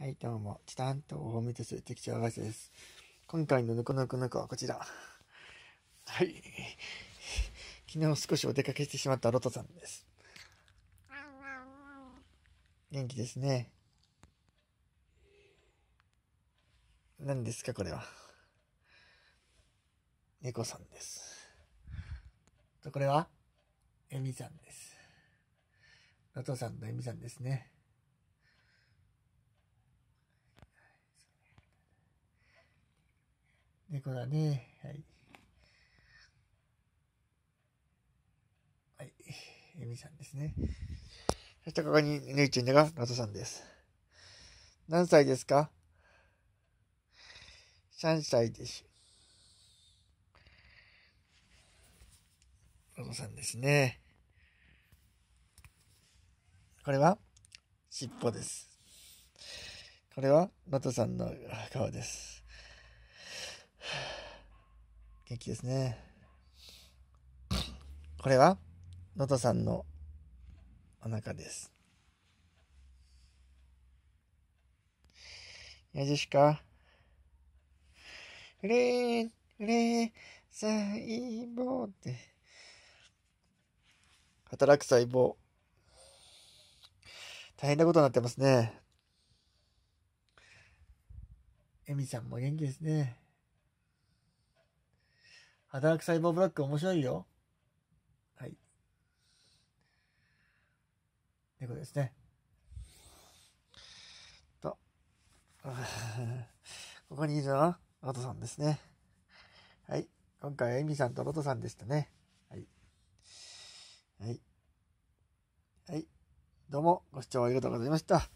はい、どうも、チタンと大見です。適当合わせです。今回のぬこぬこぬこはこちら。はい。昨日少しお出かけしてしまったロトさんです。元気ですね。何ですか、これは。猫さんです。と、これはエミさんです。ロトさんのエミさんですね。猫だね。はい。はい。エミさんですね。そしてここにぬいちゃんのが、ラトさんです。何歳ですか ?3 歳です。ラトさんですね。これは尻尾です。これは、ナトさんの顔です。元気ですね。これは、のとさんのお腹です。じしか。フレー、フレー、細胞って。働く細胞。大変なことになってますね。エミさんも元気ですね。働く細胞ブロック面白いよ。はい。ということですね。と。ここにいるのは、ロトさんですね。はい。今回はエミさんとロトさんでしたね。はい。はい。はい。どうもご視聴ありがとうございました。